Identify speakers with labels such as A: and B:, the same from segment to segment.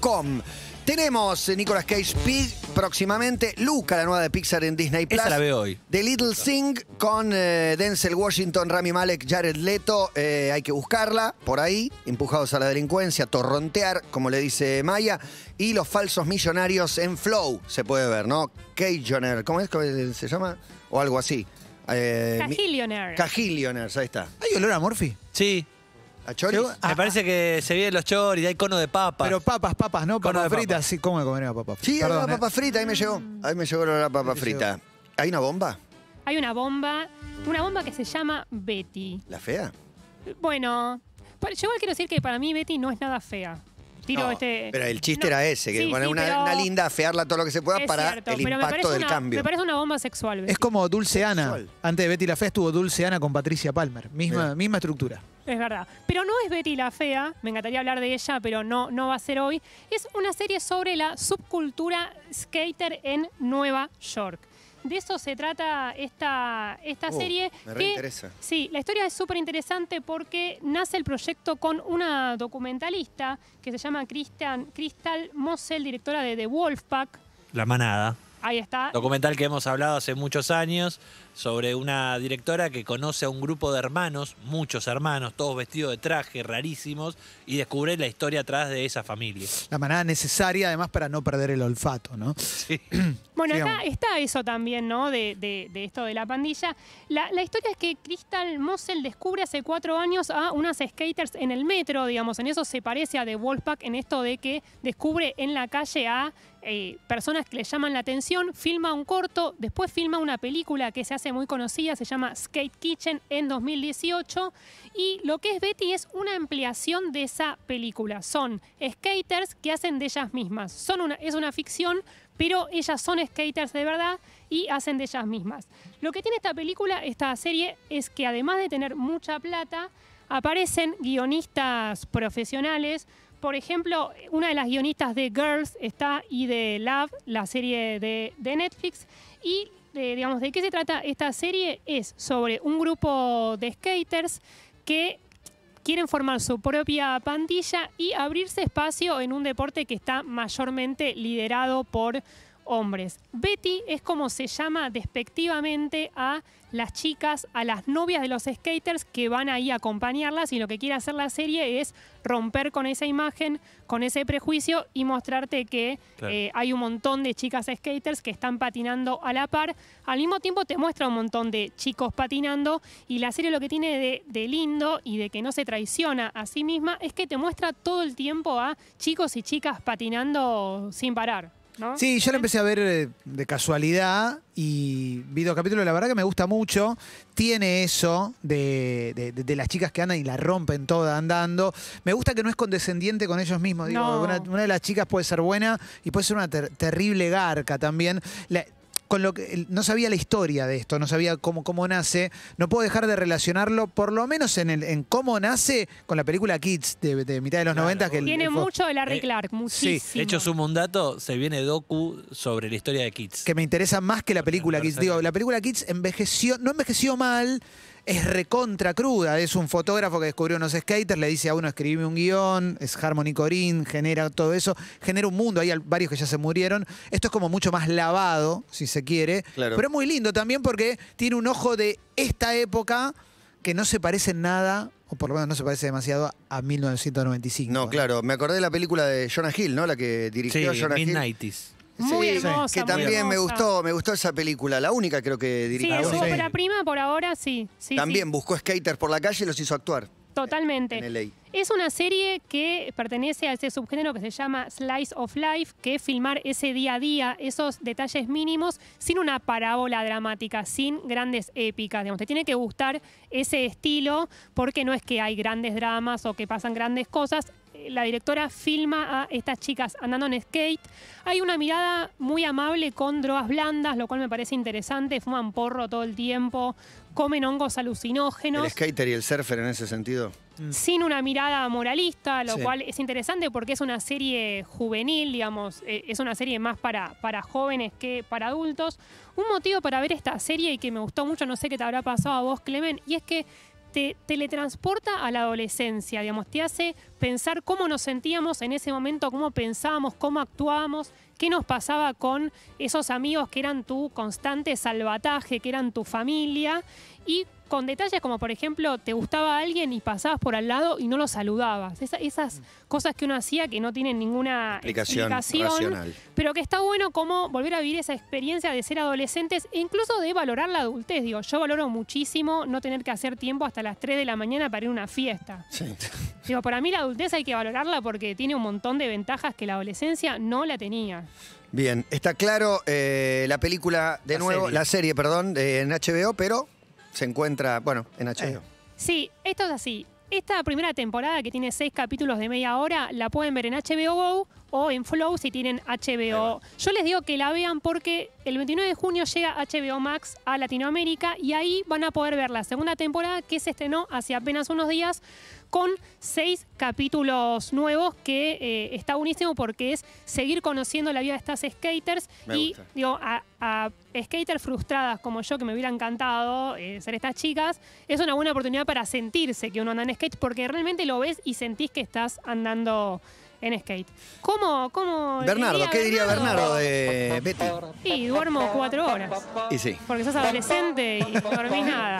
A: Com. Tenemos eh, Nicolas Cage Pig próximamente, Luca, la nueva de Pixar en Disney Plus. Esa la veo hoy. The Little Thing con eh, Denzel Washington, Rami Malek, Jared Leto. Eh, hay que buscarla por ahí, empujados a la delincuencia, torrontear, como le dice Maya. Y los falsos millonarios en Flow, se puede ver, ¿no? Cajoner, ¿cómo es que se llama? O algo así. Eh, Cajillionaire. ahí está. ¿Hay olor a Sí. ¿A ah,
B: Me parece que se vienen los choris, hay cono de papa. Pero papas, papas, ¿no? fritas, sí, ¿cómo me comería papas Sí, la papa
A: ¿eh? frita, ahí me llegó. Ahí me llegó la papa frita. ¿Hay una bomba?
C: Hay una bomba, una bomba que se llama Betty. ¿La fea? Bueno, yo igual quiero decir que para mí Betty no es nada fea. Tiro este. Pero
A: el chiste era ese, que poner una, linda, afearla todo lo que se pueda para el
C: impacto del cambio. Me parece una bomba sexual. Es
B: como Dulce Ana. Antes de Betty la Fea estuvo Dulce Ana con Patricia Palmer. Misma, misma estructura.
C: Es verdad. Pero no es Betty la Fea, me encantaría hablar de ella, pero no, no va a ser hoy. Es una serie sobre la subcultura skater en Nueva York. De eso se trata esta, esta oh, serie. Me que, sí, la historia es súper interesante porque nace el proyecto con una documentalista que se llama Cristian Crystal Mosel, directora de The Wolfpack.
B: La manada. Ahí está. Documental que hemos hablado hace muchos años sobre una directora que conoce a un grupo de hermanos, muchos hermanos, todos vestidos de traje, rarísimos, y descubre la historia atrás de esa familia. La manada necesaria, además, para no perder el olfato, ¿no? bueno, acá
C: está eso también, ¿no? De, esto de la pandilla. La, historia es que Crystal Mosel descubre hace cuatro años a unas skaters en el metro, digamos. En eso se parece a The Wolfpack, en esto de que descubre en la calle a eh, personas que le llaman la atención filma un corto, después filma una película que se hace muy conocida, se llama Skate Kitchen en 2018 y lo que es Betty es una ampliación de esa película. Son skaters que hacen de ellas mismas. es una ficción, pero ellas son skaters de verdad y hacen de ellas mismas. Lo que tiene esta película, esta serie, es que además de tener mucha plata, aparecen guionistas profesionales, por ejemplo, una de las guionistas de Girls está y de Love, la serie de, Netflix, y digamos, ¿de qué se trata esta serie? Es sobre un grupo de skaters que quieren formar su propia pandilla y abrirse espacio en un deporte que está mayormente liderado por hombres. Betty es como se llama despectivamente a las chicas, a las novias de los skaters que van ahí a acompañarlas y lo que quiere hacer la serie es romper con esa imagen, con ese prejuicio y mostrarte que eh, hay un montón de chicas skaters que están patinando a la par. Al mismo tiempo te muestra un montón de chicos patinando y la serie lo que tiene de lindo y de que no se traiciona a sí misma es que te muestra todo el tiempo a chicos y chicas patinando sin parar. Sí,
B: yo la empecé a ver eh, de casualidad y vi dos capítulos, la verdad que me gusta mucho. Tiene eso de, de- las chicas que andan y la rompen toda andando. Me gusta que no es condescendiente con ellos mismos. una, de las chicas puede ser buena y puede ser una terrible garca también con lo que no sabía la historia de esto, no sabía cómo, cómo nace. No puedo dejar de relacionarlo, por lo menos en, el, en cómo nace, con la película Kids de, mitad de los 90. Que Tiene mucho
C: de Larry eh, Clark, muchísimo. Sí, de hecho,
B: sumo un dato, se viene docu sobre la historia de Kids. Que me interesa más que la película Kids. Digo, la película Kids envejeció, no envejeció mal es recontra cruda. Es un fotógrafo que descubrió unos skaters, le dice a uno, escribime un guión, es Harmony Corinne, genera todo eso, genera un mundo. Hay varios que ya se murieron. Esto es como mucho más lavado, si se quiere. Pero es muy lindo también porque tiene un ojo de esta época que no se parece nada o por lo menos no se parece demasiado a 1995.
A: No, claro, me acordé de la película de Jonah Hill, ¿no? La que dirigió Jonah Hill
C: sí Que también me gustó,
A: me gustó esa película, la única creo que dirigió. Sí, su
C: prima por ahora sí. también
A: buscó skaters por la calle y los hizo actuar.
C: Totalmente. es una serie que pertenece a ese subgénero que se llama Slice of Life, que filmar ese día a día, esos detalles mínimos, sin una parábola dramática, sin grandes épicas. te tiene que gustar ese estilo, porque no es que hay grandes dramas o que pasan grandes cosas la directora filma a estas chicas andando en skate. Hay una mirada muy amable con drogas blandas, lo cual me parece interesante. Fuman porro todo el tiempo, comen hongos alucinógenos. El
A: skater y el surfer en ese sentido.
C: Mm. Sin una mirada moralista, lo cual es interesante porque es una serie juvenil, digamos, eh, es una serie más para, para jóvenes que para adultos. Un motivo para ver esta serie y que me gustó mucho, no sé qué te habrá pasado a vos, Clemen, y es que te teletransporta a la adolescencia, digamos, te hace pensar cómo nos sentíamos en ese momento, cómo pensábamos, cómo actuábamos, qué nos pasaba con esos amigos que eran tu constante salvataje, que eran tu familia y con detalles como, por ejemplo, te gustaba alguien y pasabas por al lado y no lo saludabas. esas mm. cosas que uno hacía que no tienen ninguna explicación, pero que está bueno como volver a vivir esa experiencia de ser adolescentes e incluso de valorar la adultez. Digo, yo valoro muchísimo no tener que hacer tiempo hasta las 3 de la mañana para ir a una fiesta. Sí. Digo, para mí la adultez hay que valorarla porque tiene un montón de ventajas que la adolescencia no la tenía.
A: Bien, está claro eh, la película, de nuevo, la serie, perdón, de, en HBO, pero se encuentra, bueno, en HBO. Eh,
C: sí, esto es así. Esta primera temporada que tiene seis capítulos de media hora la pueden ver en HBO Go o en Flow si tienen HBO. Yo les digo que la vean porque el 29 de junio llega HBO Max a Latinoamérica y ahí van a poder ver la segunda temporada que se estrenó hace apenas unos días con seis capítulos nuevos que eh, está buenísimo porque es seguir conociendo la vida de estas skaters y digo a, skaters frustradas como yo que me hubiera encantado eh, ser estas chicas es una buena oportunidad para sentirse que uno anda en skate porque realmente lo ves y sentís que estás andando en skate. ¿Cómo? cómo Bernardo, ¿qué diría Bernardo,
A: de Betty?
C: Y duermo cuatro horas. Porque sos adolescente y no dormís nada.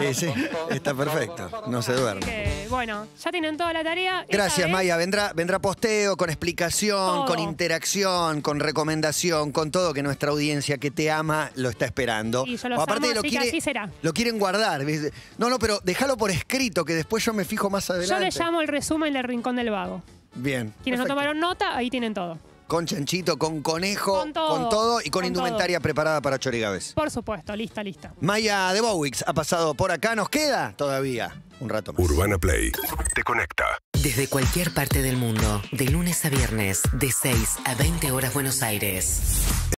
A: está perfecto, no se duerme.
C: bueno, ya tienen toda la tarea. Gracias,
A: Maya. Vendrá, vendrá posteo con explicación, con interacción, con recomendación, con todo que nuestra audiencia que te ama lo está esperando. Y yo aparte lo, que así será. lo quieren guardar. No, no, pero déjalo por escrito, que después yo me fijo más adelante. Yo le
C: llamo el resumen del Rincón del Vago. Bien. Quienes no tomaron nota, ahí tienen todo.
A: Con chanchito, con conejo, con todo, y con, indumentaria preparada para Chorigaves.
C: Por supuesto, lista, lista. Maya
A: de Bowix ha pasado por acá, nos queda todavía un rato más. Urbana Play
B: te conecta.
C: Desde cualquier parte del mundo, de lunes a viernes, de 6
B: a 20 horas Buenos Aires.